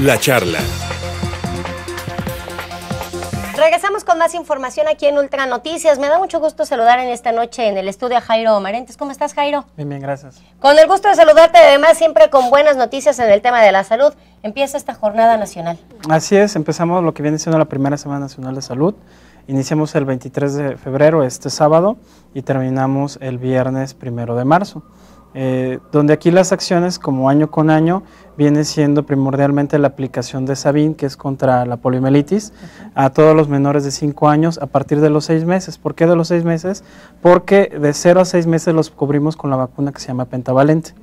La charla. Regresamos con más información aquí en Ultra Noticias. Me da mucho gusto saludar en esta noche en el estudio a Jairo Marentes. ¿Cómo estás, Jairo? Bien, bien, gracias. Con el gusto de saludarte, además, siempre con buenas noticias en el tema de la salud. Empieza esta jornada nacional. Así es, empezamos lo que viene siendo la primera Semana Nacional de Salud. Iniciamos el 23 de febrero, este sábado, y terminamos el viernes primero de marzo. Eh, donde aquí las acciones, como año con año, viene siendo primordialmente la aplicación de Sabin, que es contra la poliomielitis, a todos los menores de 5 años a partir de los 6 meses. ¿Por qué de los 6 meses? Porque de 0 a 6 meses los cubrimos con la vacuna que se llama pentavalente.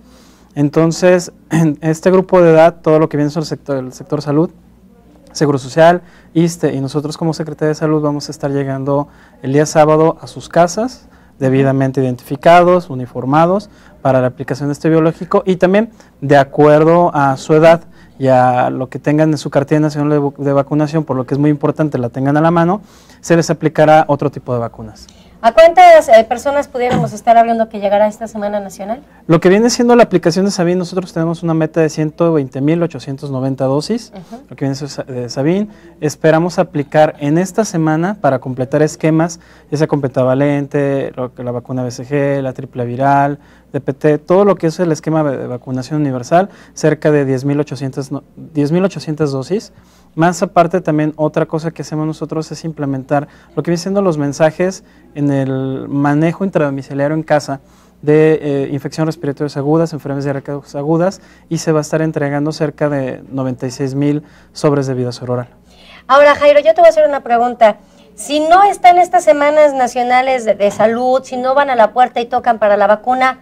Entonces, en este grupo de edad, todo lo que viene sobre el sector, el sector salud, Seguro Social, ISTE y nosotros como Secretaría de Salud vamos a estar llegando el día sábado a sus casas debidamente identificados, uniformados para la aplicación de este biológico y también de acuerdo a su edad y a lo que tengan en su cartilla nacional de vacunación, por lo que es muy importante la tengan a la mano, se les aplicará otro tipo de vacunas. ¿A cuántas eh, personas pudiéramos estar hablando que llegará esta Semana Nacional? Lo que viene siendo la aplicación de Sabine, nosotros tenemos una meta de 120.890 dosis, lo que viene siendo de Sabin. Esperamos aplicar en esta semana para completar esquemas, ya sea con la vacuna BCG, la triple viral, de PT, todo lo que es el esquema de vacunación universal, cerca de 10.800 dosis. Más aparte también otra cosa que hacemos nosotros es implementar lo que viene siendo los mensajes en el manejo intradomiciliario en casa de eh, infecciones respiratorias agudas, enfermedades recados agudas y se va a estar entregando cerca de 96.000 mil sobres de vida oral. Ahora Jairo, yo te voy a hacer una pregunta. Si no están estas semanas nacionales de salud, si no van a la puerta y tocan para la vacuna,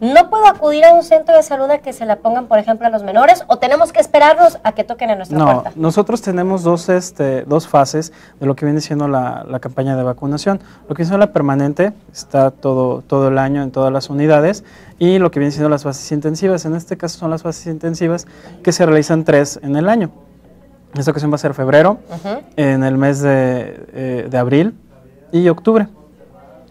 no puedo acudir a un centro de salud a que se la pongan, por ejemplo, a los menores o tenemos que esperarnos a que toquen a nuestra no, Nosotros tenemos dos, este, dos fases de lo que viene siendo la, campaña de vacunación. Lo que siendo la permanente está todo, todo el año en todas las unidades y lo que viene siendo las fases intensivas. En este caso son las fases intensivas que se realizan tres en el año. Esta ocasión va a ser febrero, en el mes de eh, abril y octubre.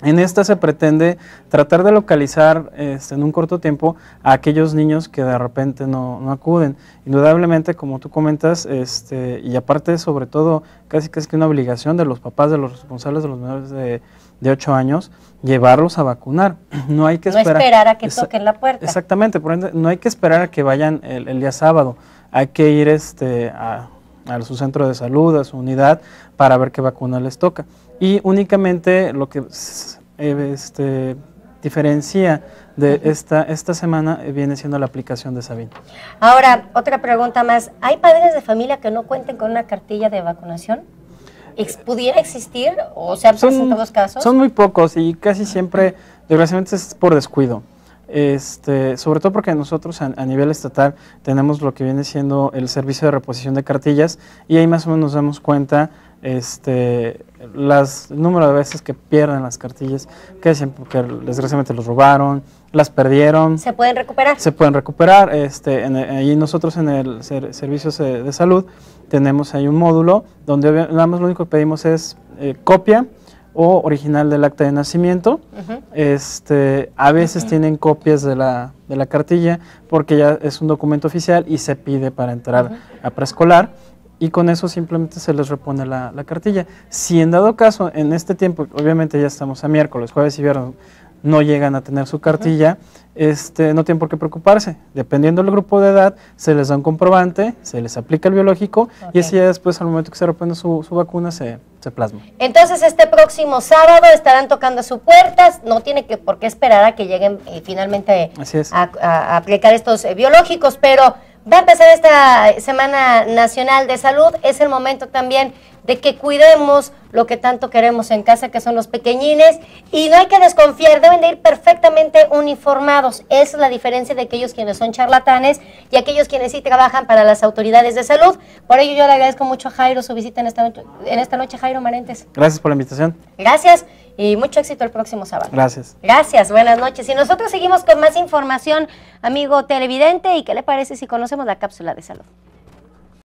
En esta se pretende tratar de localizar este, en un corto tiempo a aquellos niños que de repente no, acuden. Indudablemente, como tú comentas, este, y aparte sobre todo casi casi que una obligación de los papás, de los responsables de los menores de, de 8 años, llevarlos a vacunar. No hay que esperar, a que toquen la puerta. Exactamente, por no hay que esperar a que vayan el, el día sábado. Hay que ir este, a, a su centro de salud, a su unidad, para ver qué vacuna les toca. Y únicamente lo que eh, este, diferencia de esta, esta semana eh, viene siendo la aplicación de sabino. Ahora, otra pregunta más. ¿Hay padres de familia que no cuenten con una cartilla de vacunación? Eh, ¿Pudiera existir o se en todos los casos? Son muy pocos y casi siempre, desgraciadamente, es por descuido. Este, sobre todo porque nosotros a, nivel estatal tenemos lo que viene siendo el servicio de reposición de cartillas y ahí más o menos nos damos cuenta este, las, el número de veces que pierden las cartillas, que, porque desgraciadamente los robaron, las perdieron. ¿Se pueden recuperar? Se pueden recuperar. Este, nosotros en el servicio eh, de Salud tenemos ahí un módulo donde nada más lo único que pedimos es eh, copia o original del acta de nacimiento. este, a veces tienen copias de la, de la, cartilla porque ya es un documento oficial y se pide para entrar a preescolar y con eso simplemente se les repone la, la, cartilla. Si en dado caso, en este tiempo, obviamente ya estamos a miércoles, jueves y viernes, no llegan a tener su cartilla, este, no tienen por qué preocuparse. Dependiendo del grupo de edad, se les da un comprobante, se les aplica el biológico y así ya después, al momento que se repone su, vacuna, se, se, plasma. Entonces, este próximo sábado estarán tocando sus puertas, no tiene que, por qué esperar a que lleguen eh, finalmente a, aplicar estos eh, biológicos, pero va a empezar esta Semana Nacional de Salud, es el momento también de que cuidemos lo que tanto queremos en casa, que son los pequeñines, y no hay que desconfiar, deben de ir perfectamente uniformados. Esa es la diferencia de aquellos quienes son charlatanes y aquellos quienes sí trabajan para las autoridades de salud. Por ello yo le agradezco mucho a Jairo su visita en esta noche, en esta noche Jairo Marentes. Gracias por la invitación. Gracias y mucho éxito el próximo sábado. Gracias. Gracias, buenas noches. Y nosotros seguimos con más información, amigo televidente, y qué le parece si conocemos la cápsula de salud.